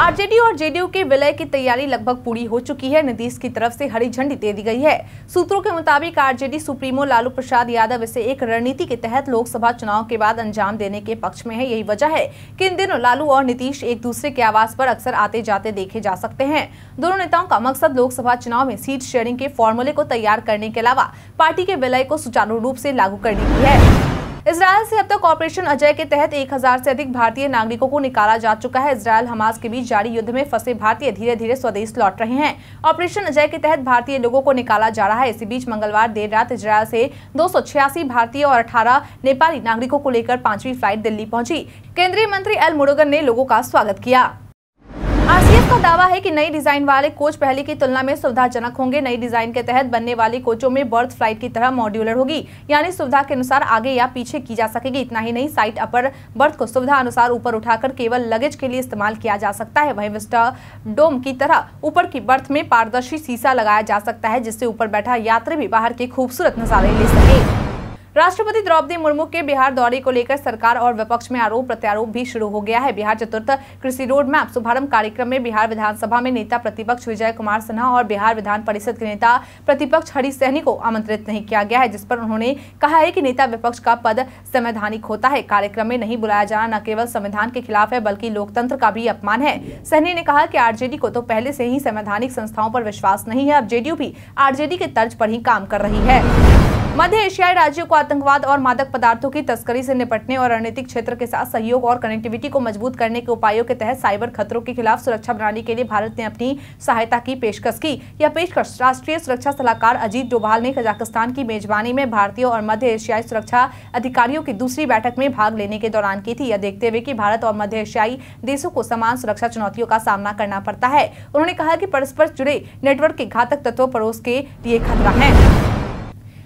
RJD और JDU के विलय की तैयारी लगभग पूरी हो चुकी है नीतीश की तरफ से हरी झंडी दे दी गई है सूत्रों के मुताबिक आरजेडी सुप्रीमो लालू प्रसाद यादव इसे एक रणनीति के तहत लोकसभा चुनाव के बाद अंजाम देने के पक्ष में है यही वजह है कि इन दिनों लालू और नीतीश एक दूसरे के आवास पर अक्सर आते जाते देखे जा सकते हैं दोनों नेताओं का मकसद लोकसभा चुनाव में सीट शेयरिंग के फॉर्मूले को तैयार करने के अलावा पार्टी के विलय को सुचारू रूप से लागू करने की है इसराइल से अब तक ऑपरेशन अजय के तहत 1000 से अधिक भारतीय नागरिकों को निकाला जा चुका है इसराइल हमास के बीच जारी युद्ध में फंसे भारतीय धीरे धीरे स्वदेश लौट रहे हैं ऑपरेशन अजय के तहत भारतीय लोगों को निकाला जा रहा है इसी बीच मंगलवार देर रात इसराइल से दो भारतीय और अठारह नेपाली नागरिकों को लेकर पांचवी फ्लाइट दिल्ली पहुंची केंद्रीय मंत्री एल मुरुगन ने लोगों का स्वागत किया आरसीएफ का दावा है कि नई डिजाइन वाले कोच पहले की तुलना में सुविधाजनक होंगे नई डिजाइन के तहत बनने वाली कोचों में बर्थ फ्लाइट की तरह मॉड्यूलर होगी यानी सुविधा के अनुसार आगे या पीछे की जा सकेगी इतना ही नहीं साइट अपर बर्थ को सुविधा अनुसार ऊपर उठाकर केवल लगेज के लिए इस्तेमाल किया जा सकता है वही विस्टा डोम की तरह ऊपर की बर्थ में पारदर्शी शीशा लगाया जा सकता है जिससे ऊपर बैठा यात्री भी बाहर के खूबसूरत नजारे ले सके राष्ट्रपति द्रौपदी मुर्मू के बिहार दौरे को लेकर सरकार और विपक्ष में आरोप प्रत्यारोप भी शुरू हो गया है बिहार चतुर्थ कृषि रोड मैप शुभारंभ कार्यक्रम में बिहार विधानसभा में नेता प्रतिपक्ष विजय कुमार सिन्हा और बिहार विधान परिषद के नेता प्रतिपक्ष हरी सहनी को आमंत्रित नहीं किया गया है जिस पर उन्होंने कहा है की नेता विपक्ष का पद संवैधानिक होता है कार्यक्रम में नहीं बुलाया जाना न केवल संविधान के खिलाफ है बल्कि लोकतंत्र का भी अपमान है सहनी ने कहा की आरजेडी को तो पहले से ही संवैधानिक संस्थाओं पर विश्वास नहीं है अब जेडीयू भी आरजेडी के तर्ज पर ही काम कर रही है मध्य एशियाई राज्यों को आतंकवाद और मादक पदार्थों की तस्करी से निपटने और रणनीतिक क्षेत्र के साथ सहयोग और कनेक्टिविटी को मजबूत करने के उपायों के तहत साइबर खतरों के खिलाफ सुरक्षा बनाने के लिए भारत ने अपनी सहायता की पेशकश की यह पेशकश राष्ट्रीय सुरक्षा सलाहकार अजीत डोभाल ने कजाकिस्तान की मेजबानी में भारतीय और मध्य एशियाई सुरक्षा अधिकारियों की दूसरी बैठक में भाग लेने के दौरान की थी यह देखते हुए की भारत और मध्य एशियाई देशों को समान सुरक्षा चुनौतियों का सामना करना पड़ता है उन्होंने कहा की परस्पर जुड़े नेटवर्क के घातक तत्व पड़ोस के लिए खतरा है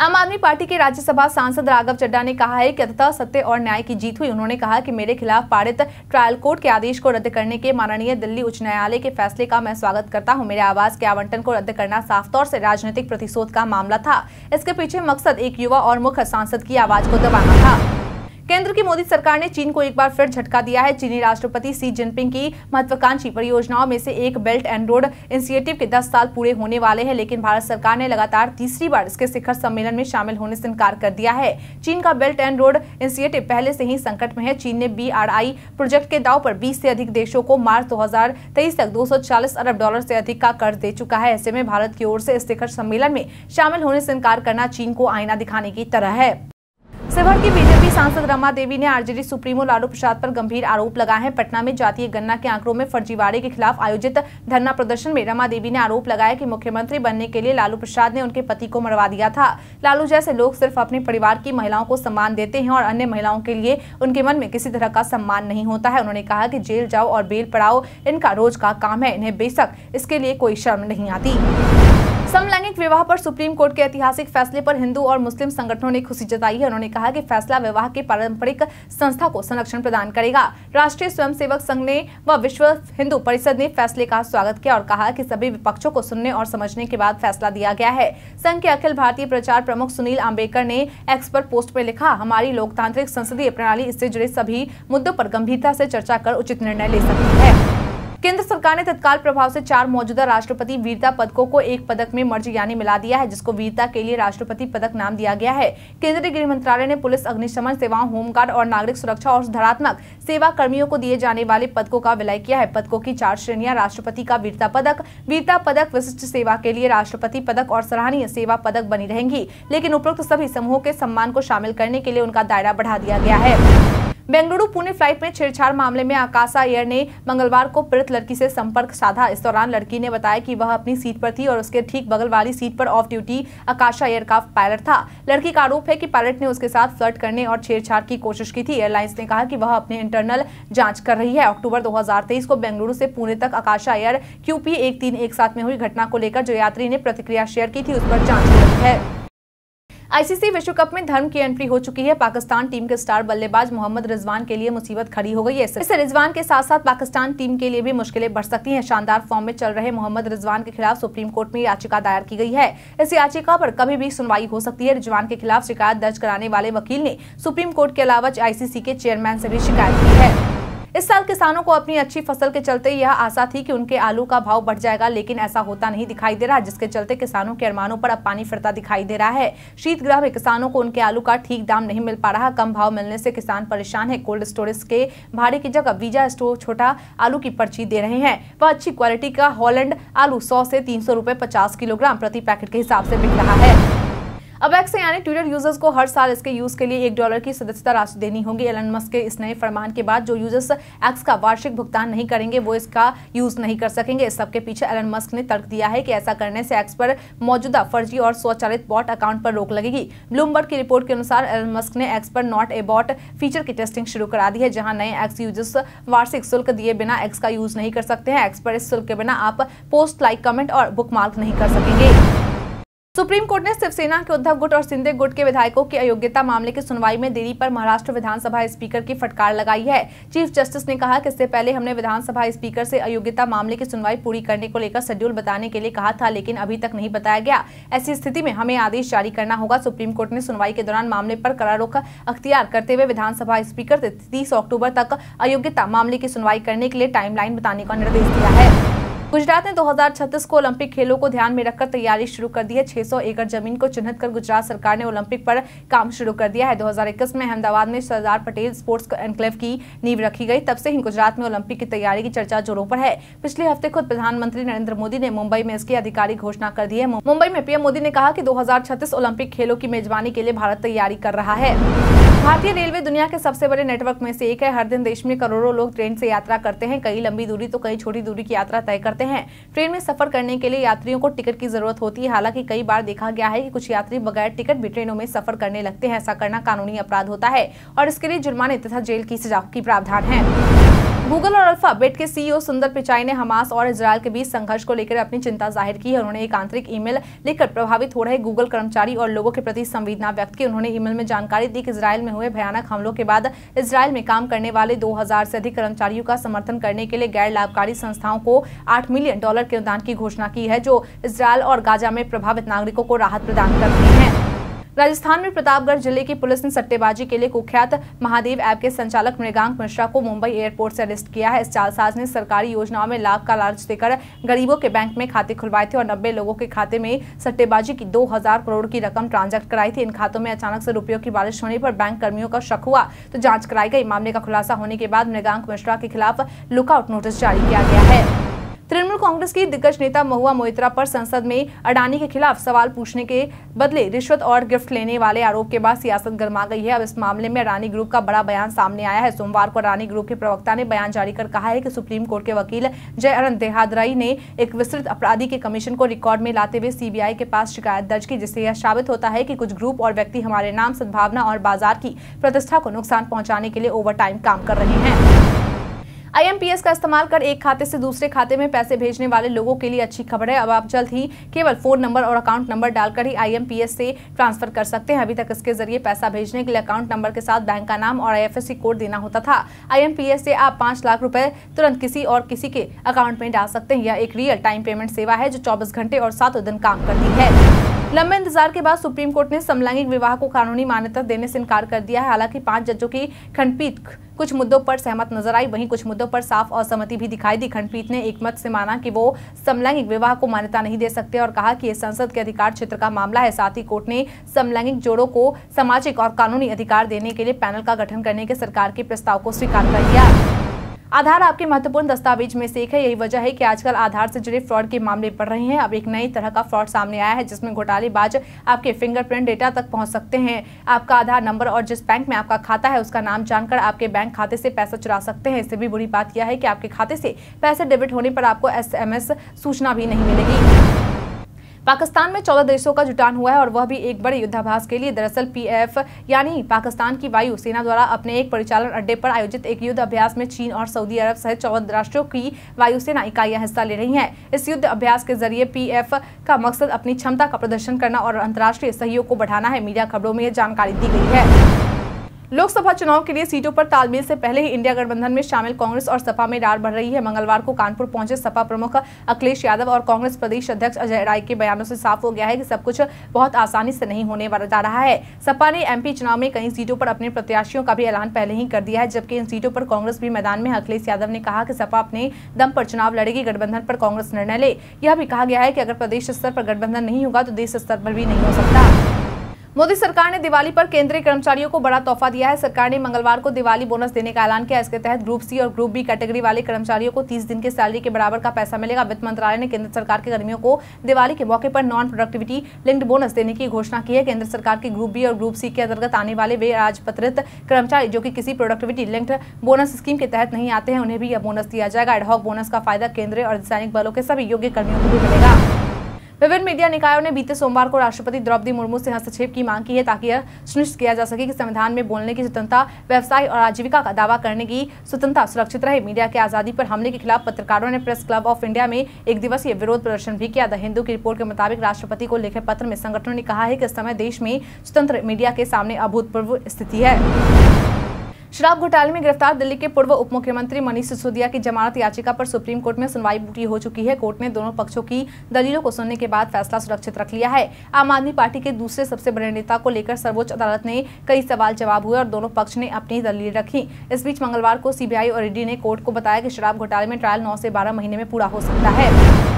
आम आदमी पार्टी के राज्यसभा सांसद राघव चड्डा ने कहा है कि अतः सत्य और न्याय की जीत हुई उन्होंने कहा कि मेरे खिलाफ पारित ट्रायल कोर्ट के आदेश को रद्द करने के माननीय दिल्ली उच्च न्यायालय के फैसले का मैं स्वागत करता हूँ मेरे आवास के आवंटन को रद्द करना साफ तौर से राजनीतिक प्रतिशोध का मामला था इसके पीछे मकसद एक युवा और मुख्य सांसद की आवाज को दबाना था केंद्र की मोदी सरकार ने चीन को एक बार फिर झटका दिया है चीनी राष्ट्रपति सी जिनपिंग की महत्वाकांक्षी परियोजनाओं में से एक बेल्ट एंड रोड इनिशिएटिव के 10 साल पूरे होने वाले हैं लेकिन भारत सरकार ने लगातार तीसरी बार इसके शिखर सम्मेलन में शामिल होने से इनकार कर दिया है चीन का बेल्ट एंड रोड इनिशिएटिव पहले से ही संकट में है चीन ने बी प्रोजेक्ट के दाव पर बीस से अधिक देशों को मार्च दो तक दो अरब डॉलर से अधिक का कर्ज दे चुका है ऐसे में भारत की ओर से इस शिखर सम्मेलन में शामिल होने से इनकार करना चीन को आईना दिखाने की तरह है शिवहर की बीजेपी सांसद रमा देवी ने आरजेडी सुप्रीमो लालू प्रसाद पर गंभीर आरोप लगाए हैं पटना में जातीय गन्ना के आंकड़ों में फर्जीवाड़े के खिलाफ आयोजित धरना प्रदर्शन में रमा देवी ने आरोप लगाया कि मुख्यमंत्री बनने के लिए लालू प्रसाद ने उनके पति को मरवा दिया था लालू जैसे लोग सिर्फ अपने परिवार की महिलाओं को सम्मान देते हैं और अन्य महिलाओं के लिए उनके मन में किसी तरह का सम्मान नहीं होता है उन्होंने कहा की जेल जाओ और बेल पड़ाओ इनका रोज का काम है इन्हें बेशक इसके लिए कोई शर्म नहीं आती समलैंगिक विवाह पर सुप्रीम कोर्ट के ऐतिहासिक फैसले पर हिंदू और मुस्लिम संगठनों ने खुशी जताई है उन्होंने कहा कि फैसला विवाह के पारंपरिक संस्था को संरक्षण प्रदान करेगा राष्ट्रीय स्वयंसेवक संघ ने व विश्व हिंदू परिषद ने फैसले का स्वागत किया और कहा कि सभी विपक्षों को सुनने और समझने के बाद फैसला दिया गया है संघ के अखिल भारतीय प्रचार प्रमुख सुनील आम्बेडकर ने एक्स पर पोस्ट पर लिखा हमारी लोकतांत्रिक संसदीय प्रणाली इससे जुड़े सभी मुद्दों पर गंभीरता से चर्चा कर उचित निर्णय ले सकती है केंद्र सरकार ने तत्काल प्रभाव से चार मौजूदा राष्ट्रपति वीरता पदकों को एक पदक में मर्ज यानी मिला दिया है जिसको वीरता के लिए राष्ट्रपति पदक नाम दिया गया है केंद्रीय गृह मंत्रालय ने पुलिस अग्निशमन सेवाओं होमगार्ड और नागरिक सुरक्षा और सुधारात्मक सेवा कर्मियों को दिए जाने वाले पदकों का विलय किया है पदकों की चार श्रेणियां राष्ट्रपति का वीरता पदक वीरता पदक विशिष्ट सेवा के लिए राष्ट्रपति पदक और सराहनीय सेवा पदक बनी रहेंगी लेकिन उपरोक्त सभी समूहों के सम्मान को शामिल करने के लिए उनका दायरा बढ़ा दिया गया है बेंगलुरु पुणे फ्लाइट में छेड़छाड़ मामले में आकाशा एयर ने मंगलवार को पीड़ित लड़की से संपर्क साधा इस दौरान लड़की ने बताया कि वह अपनी सीट पर थी और उसके ठीक बगल वाली सीट पर ऑफ ड्यूटी आकाशा एयर का पायलट था लड़की का आरोप है कि पायलट ने उसके साथ फ्लर्ट करने और छेड़छाड़ की कोशिश की थी एयरलाइंस ने कहा कि वह अपने इंटरनल जांच कर रही है अक्टूबर दो को बेंगलुरु से पुणे तक आकाशा एयर क्यूपी एक तीन एक में हुई घटना को लेकर जो यात्री ने प्रतिक्रिया शेयर की थी उस पर जांच की है आईसीसी विश्व कप में धर्म की एंट्री हो चुकी है पाकिस्तान टीम के स्टार बल्लेबाज मोहम्मद रिजवान के लिए मुसीबत खड़ी हो गई है इससे रिजवान के साथ साथ पाकिस्तान टीम के लिए भी मुश्किलें बढ़ सकती हैं शानदार फॉर्म में चल रहे मोहम्मद रिजवान के खिलाफ सुप्रीम कोर्ट में याचिका दायर की गई है इस याचिका पर कभी भी सुनवाई हो सकती है रिजवान के खिलाफ शिकायत दर्ज कराने वाले वकील ने सुप्रीम कोर्ट के अलावा आईसीसी के चेयरमैन से भी शिकायत की है इस साल किसानों को अपनी अच्छी फसल के चलते यह आशा थी कि उनके आलू का भाव बढ़ जाएगा लेकिन ऐसा होता नहीं दिखाई दे रहा जिसके चलते किसानों के अरमानों पर अब पानी फिरता दिखाई दे रहा है शीतग्रह में किसानों को उनके आलू का ठीक दाम नहीं मिल पा रहा कम भाव मिलने से किसान परेशान है कोल्ड स्टोरेज के भाड़े की जगह वीजा स्टोर छोटा आलू की पर्ची दे रहे हैं वह अच्छी क्वालिटी का हॉलैंड आलू सौ से तीन सौ किलोग्राम प्रति पैकेट के हिसाब से बिक रहा है अब एक्स यानी ट्विटर यूजर्स को हर साल इसके यूज के लिए एक डॉलर की सदस्यता राशि देनी होगी एलन मस्क के इस नए फरमान के बाद जो यूजर्स एक्स का वार्षिक भुगतान नहीं करेंगे वो इसका यूज नहीं कर सकेंगे इस सबके पीछे एलन मस्क ने तर्क दिया है कि ऐसा करने से एक्स पर मौजूदा फर्जी और स्वचालित बॉट अकाउंट पर रोक लगेगी ब्लूमबर्ग की रिपोर्ट के अनुसार एलन मस्क ने एक्स पर नॉट ए बॉट फीचर की टेस्टिंग शुरू करा दी है जहां नए एक्स यूजर्स वार्षिक शुल्क दिए बिना एक्स का यूज नहीं कर सकते हैं एक्स पर इस शुल्क के बिना आप पोस्ट लाइक कमेंट और बुकमार्क नहीं कर सकेंगे सुप्रीम कोर्ट ने शिवसेना के उद्धव गुट और सिंधे गुट के विधायकों की अयोग्यता मामले की सुनवाई में देरी पर महाराष्ट्र विधानसभा स्पीकर की फटकार लगाई है चीफ जस्टिस ने कहा कि इससे पहले हमने विधानसभा स्पीकर से अयोग्यता मामले की सुनवाई पूरी करने को लेकर शेड्यूल बताने के लिए कहा था लेकिन अभी तक नहीं बताया गया ऐसी स्थिति में हमें आदेश जारी करना होगा सुप्रीम कोर्ट ने सुनवाई के दौरान मामले पर करारोख अख्तियार करते हुए विधानसभा स्पीकर से तीस अक्टूबर तक अयोग्यता मामले की सुनवाई करने के लिए टाइम बताने का निर्देश दिया है गुजरात ने 2036 को ओलंपिक खेलों को ध्यान में रखकर तैयारी शुरू कर दी है 600 एकड़ जमीन को चिन्हित कर गुजरात सरकार ने ओलंपिक पर काम शुरू कर दिया है 2021 में अहमदाबाद में सरदार पटेल स्पोर्ट्स एनक्लेव की नींव रखी गई तब से ही गुजरात में ओलंपिक की तैयारी की चर्चा जोरों पर है पिछले हफ्ते खुद प्रधानमंत्री नरेंद्र मोदी ने मुंबई में इसकी आधिकारिक घोषणा कर दी है मुंबई में पीएम मोदी ने कहा की दो ओलंपिक खेलों की मेजबानी के लिए भारत तैयारी कर रहा है भारतीय रेलवे दुनिया के सबसे बड़े नेटवर्क में से एक है हर दिन देश में करोड़ों लोग ट्रेन से यात्रा करते हैं कई लंबी दूरी तो कई छोटी दूरी की यात्रा तय करते जाते हैं ट्रेन में सफर करने के लिए यात्रियों को टिकट की जरूरत होती है हालांकि कई बार देखा गया है कि कुछ यात्री बगैर टिकट भी ट्रेनों में सफर करने लगते हैं ऐसा करना कानूनी अपराध होता है और इसके लिए जुर्माने तथा जेल की सजा की प्रावधान है गूगल और अल्फाबेट के सीईओ सुंदर पिचाई ने हमास और इसराइल के बीच संघर्ष को लेकर अपनी चिंता जाहिर की है उन्होंने एक आंतरिक ईमेल लिखकर प्रभावित हो रहे गूगल कर्मचारी और लोगों के प्रति संवेदना व्यक्त की उन्होंने ईमेल में जानकारी दी कि इसराइल में हुए भयानक हमलों के बाद इसराइल में काम करने वाले दो से अधिक कर्मचारियों का समर्थन करने के लिए गैर लाभकारी संस्थाओं को आठ मिलियन डॉलर के अनुदान की घोषणा की है जो इसराइल और गाजा में प्रभावित नागरिकों को राहत प्रदान कर रही है राजस्थान में प्रतापगढ़ जिले की पुलिस ने सट्टेबाजी के लिए कुख्यात महादेव ऐप के संचालक मृगांक मिश्रा को मुंबई एयरपोर्ट से अरेस्ट किया है इस चालसाज ने सरकारी योजनाओं में लाभ का लालच देकर गरीबों के बैंक में खाते खुलवाए थे और नब्बे लोगों के खाते में सट्टेबाजी की दो करोड़ की रकम ट्रांजेक्ट कराई थी इन खातों में अचानक से रुपयों की बारिश होने पर बैंक कर्मियों का शक हुआ तो जांच कराई गई मामले का खुलासा होने के बाद मृगांक मिश्रा के खिलाफ लुकआउट नोटिस जारी किया गया है तृणमूल कांग्रेस की दिग्गज नेता महुआ मोहित्रा पर संसद में अडानी के खिलाफ सवाल पूछने के बदले रिश्वत और गिफ्ट लेने वाले आरोप के बाद सियासत गर्मा गई है अब इस मामले में अडानी ग्रुप का बड़ा बयान सामने आया है सोमवार को अडानी ग्रुप के प्रवक्ता ने बयान जारी कर कहा है कि सुप्रीम कोर्ट के वकील जय अनंत देहादराई ने एक विस्तृत अपराधी के कमीशन को रिकॉर्ड में लाते हुए सीबीआई के पास शिकायत दर्ज की जिससे यह साबित होता है की कुछ ग्रुप और व्यक्ति हमारे नाम सद्भावना और बाजार की प्रतिष्ठा को नुकसान पहुंचाने के लिए टाइम काम कर रहे हैं आईएमपीएस का इस्तेमाल कर एक खाते से दूसरे खाते में पैसे भेजने वाले लोगों के लिए अच्छी खबर है अब आप जल्द ही केवल फोन नंबर और अकाउंट नंबर डालकर ही आईएमपीएस से ट्रांसफर कर सकते हैं अभी तक इसके जरिए पैसा भेजने के लिए अकाउंट नंबर के साथ बैंक का नाम और आई कोड देना होता था आई से आप पांच लाख रूपए तुरंत किसी और किसी के अकाउंट में डाल सकते हैं यह एक रियल टाइम पेमेंट सेवा है जो चौबीस घंटे और सातों दिन काम करती है लंबे इंतजार के बाद सुप्रीम कोर्ट ने समलैंगिक विवाह को कानूनी मान्यता देने से इनकार कर दिया है हालांकि पांच जजों की खंडपीठ कुछ मुद्दों पर सहमत नजर आई वहीं कुछ मुद्दों पर साफ असहमति भी दिखाई दी खंडपीठ ने एक मत से माना कि वो समलैंगिक विवाह को मान्यता नहीं दे सकते और कहा कि यह संसद के अधिकार क्षेत्र का मामला है साथ ही कोर्ट ने समलैंगिक जोड़ों को सामाजिक और कानूनी अधिकार देने के लिए पैनल का गठन करने के सरकार के प्रस्ताव को स्वीकार कर लिया आधार आपके महत्वपूर्ण दस्तावेज में से एक है यही वजह है कि आजकल आधार से जुड़े फ्रॉड के मामले बढ़ रहे हैं अब एक नई तरह का फ्रॉड सामने आया है जिसमें घोटालेबाज आपके फिंगरप्रिंट डेटा तक पहुंच सकते हैं आपका आधार नंबर और जिस बैंक में आपका खाता है उसका नाम जानकर आपके बैंक खाते से पैसा चुरा सकते हैं इससे भी बुरी बात यह है कि आपके खाते से पैसे डेबिट होने पर आपको एस सूचना भी नहीं मिलेगी पाकिस्तान में चौदह देशों का जुटान हुआ है और वह भी एक बड़े युद्धाभ्यास के लिए दरअसल पीएफ यानी पाकिस्तान की वायु सेना द्वारा अपने एक परिचालन अड्डे पर आयोजित एक युद्ध अभ्यास में चीन और सऊदी अरब सहित चौदह राष्ट्रों की वायुसेना इकाइयां हिस्सा ले रही है इस युद्ध अभ्यास के जरिए पीएफ का मकसद अपनी क्षमता का प्रदर्शन करना और अंतर्राष्ट्रीय सहयोग को बढ़ाना है मीडिया खबरों में यह जानकारी दी गई है लोकसभा चुनाव के लिए सीटों पर तालमेल से पहले ही इंडिया गठबंधन में शामिल कांग्रेस और सपा में डार बढ़ रही है मंगलवार को कानपुर पहुंचे सपा प्रमुख अखिलेश यादव और कांग्रेस प्रदेश अध्यक्ष अजय राय के बयानों से साफ हो गया है कि सब कुछ बहुत आसानी से नहीं होने जा रहा है सपा ने एमपी चुनाव में कई सीटों पर अपने प्रत्याशियों का भी ऐलान पहले ही कर दिया है जबकि इन सीटों पर कांग्रेस भी मैदान में अखिलेश यादव ने कहा कि सपा अपने दम पर चुनाव लड़ेगी गठबंधन पर कांग्रेस निर्णय ले यह भी कहा गया है कि अगर प्रदेश स्तर पर गठबंधन नहीं होगा तो देश स्तर पर भी नहीं हो सकता मोदी सरकार ने दिवाली पर केंद्रीय कर्मचारियों को बड़ा तोहफा दिया है सरकार ने मंगलवार को दिवाली बोनस देने का ऐलान किया इसके तहत ग्रुप सी और ग्रुप बी कैटेगरी वाले कर्मचारियों को 30 दिन के सैलरी के बराबर का पैसा मिलेगा वित्त मंत्रालय ने केंद्र सरकार के कर्मियों को दिवाली के मौके पर नॉन प्रोडक्टिविटी लिंक्ड बोनस देने की घोषणा की है केंद्र सरकार के ग्रुप बी और ग्रुप सी के अंतर्गत आने वाले वे राजपत्रित कर्मचारी जो की किसी प्रोडक्टिविटी लिंक्ड बोनस स्कीम के तहत नहीं आते हैं उन्हें भी यह बोनस दिया जाएगा एडहॉक बोनस का फायदा केंद्रीय और सैनिक बलों के सभी योग्य कर्मियों को भी मिलेगा विभिन्न मीडिया निकायों ने बीते सोमवार को राष्ट्रपति द्रौपदी मुर्मू से हस्तक्षेप की मांग की है ताकि यह सुनिश्चित किया जा सके कि संविधान में बोलने की स्वतंत्रता व्यवसाय और आजीविका का दावा करने की स्वतंत्रता सुरक्षित रहे मीडिया की आजादी पर हमले के खिलाफ पत्रकारों ने प्रेस क्लब ऑफ इंडिया में एक दिवसीय विरोध प्रदर्शन भी किया द हिंदू की रिपोर्ट के मुताबिक राष्ट्रपति को लिखे पत्र में संगठनों ने कहा है कि इस समय देश में स्वतंत्र मीडिया के सामने अभूतपूर्व स्थिति है शराब घोटाले में गिरफ्तार दिल्ली के पूर्व उप मुख्यमंत्री मनीष सिसोदिया की जमानत याचिका पर सुप्रीम कोर्ट में सुनवाई पूरी हो चुकी है कोर्ट ने दोनों पक्षों की दलीलों को सुनने के बाद फैसला सुरक्षित रख लिया है आम आदमी पार्टी के दूसरे सबसे बड़े नेता को लेकर सर्वोच्च अदालत ने कई सवाल जवाब हुए और दोनों पक्ष ने अपनी दलील रखी इस बीच मंगलवार को सीबीआई और ईडी ने कोर्ट को बताया की शराब घोटाले में ट्रायल नौ से बारह महीने में पूरा हो सकता है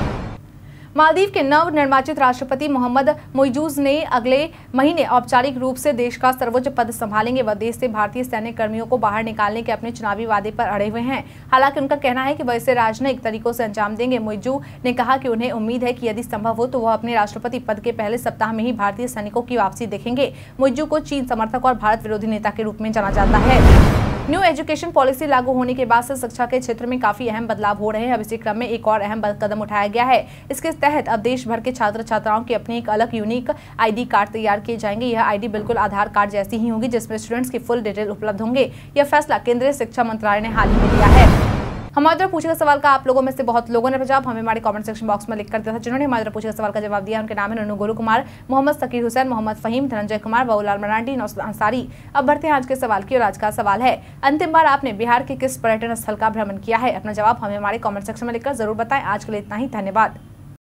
मालदीव के नव निर्वाचित राष्ट्रपति मोहम्मद मोइजूज ने अगले महीने औपचारिक रूप से देश का सर्वोच्च पद संभालेंगे व देश से भारतीय सैन्य कर्मियों को बाहर निकालने के अपने चुनावी वादे पर अड़े हुए हैं हालांकि उनका कहना है कि वह इसे राजनयिक तरीकों से अंजाम देंगे मोइजू ने कहा कि उन्हें उम्मीद है कि यदि संभव हो तो वह अपने राष्ट्रपति पद के पहले सप्ताह में ही भारतीय सैनिकों की वापसी देखेंगे मोइजू को चीन समर्थक और भारत विरोधी नेता के रूप में जाना जाता है न्यू एजुकेशन पॉलिसी लागू होने के बाद से शिक्षा के क्षेत्र में काफी अहम बदलाव हो रहे हैं अब इसी क्रम में एक और अहम कदम उठाया गया है इसके तहत अब देश भर के छात्र छात्राओं के अपने एक अलग यूनिक आईडी कार्ड तैयार किए जाएंगे यह आईडी बिल्कुल आधार कार्ड जैसी ही होगी जिसमें स्टूडेंट्स की फुल डिटेल उपलब्ध होंगे यह फैसला केंद्रीय शिक्षा मंत्रालय ने हाल ही में लिया है हमारे द्वारा पूछे गए सवाल का आप लोगों में से बहुत लोगों ने जवाब हमें हमारे कमेंट सेक्शन बॉक्स में लिख कर दिया था जिन्होंने हमारे द्वारा पूछे गए सवाल का जवाब दिया उनके नाम है ननू गुरु कुमार मोहम्मद सकीर हुसैन मोहम्मद फहीम धनंजय कुमार बाबूलाल मरांडी नौसल अंसारी अब बढ़ते हैं आज के सवाल की और आज का सवाल है अंतिम बार आपने बिहार के किस पर्यटन स्थल का भ्रमण किया है अपना जवाब हमें हमारे कॉमेंट सेक्शन में लिखकर जरूर बताएं आज के लिए इतना ही धन्यवाद